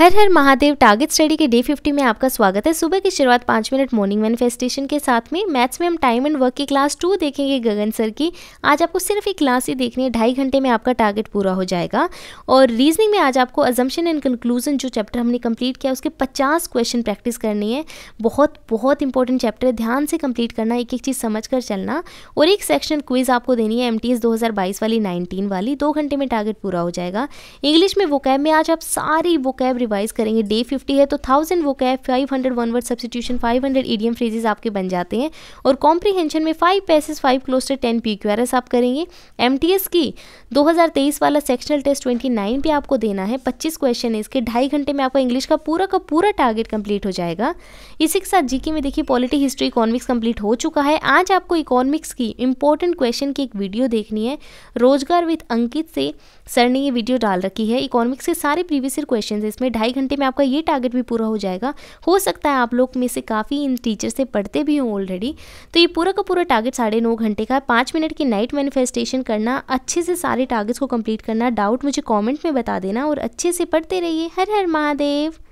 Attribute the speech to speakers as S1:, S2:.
S1: हर हर Mahadev target study के day 50 में आपका स्वागत है सुबह की शुरुआत पाँच मिनट मॉर्निंग मैनिफेस्टेशन के साथ में मैथ्स में हम टाइम एंड वर्क की क्लास टू देखेंगे गगन सर की आज आपको सिर्फ एक क्लास ही देखनी है ढाई घंटे में आपका टारगेट पूरा हो जाएगा और रीजनिंग में आज आपको अजम्पन एंड कंक्लूजन जो चैप्टर हमने कंप्लीट किया उसके पचास क्वेश्चन प्रैक्टिस करनी है बहुत बहुत इंपॉर्टेंट चैप्टर है ध्यान से कंप्लीट करना एक एक चीज़ समझ कर चलना और एक सेक्शन क्विज आपको देनी है एम टी वाली नाइनटीन वाली दो घंटे में टारगेट पूरा हो जाएगा इंग्लिश में वो में आज आप सारी वो रिवाइज करेंगे डे फिफ्टी है तो thousand vocab five hundred one word substitution five hundred idiom phrases आपके बन जाते हैं और कॉम्प्रीहेंशन में five passage five cloze test ten P Q R S आप करेंगे एम टी एस की दो हज़ार तेईस वाला सेक्शनल टेस्ट ट्वेंटी नाइन भी आपको देना है पच्चीस क्वेश्चन है इसके ढाई घंटे में आपका इंग्लिश का पूरा का पूरा टारगेट कंप्लीट हो जाएगा इसी के साथ जी के में देखिए पॉलिटी हिस्ट्री इकोनॉमिक्स कंप्लीट हो चुका है आज आपको इकोनॉमिक्स की इंपॉर्टेंट क्वेश्चन की एक वीडियो देखनी है रोजगार विद अंकित से सर ने ये वीडियो डाल रखी है इकोनॉमिक्स के सारे प्रीवियस ईयर क्वेश्चन इसमें ढाई घंटे में आपका ये टारगेट भी पूरा हो जाएगा हो सकता है आप लोग में से काफ़ी इन टीचर से पढ़ते भी हों ऑलरेडी तो ये पूरा का पूरा टारगेट साढ़े नौ घंटे का है पाँच मिनट की नाइट मैनिफेस्टेशन करना अच्छे से सारे टारगेट्स को कंप्लीट करना डाउट मुझे कॉमेंट में बता देना और अच्छे से पढ़ते रहिए हर हर महादेव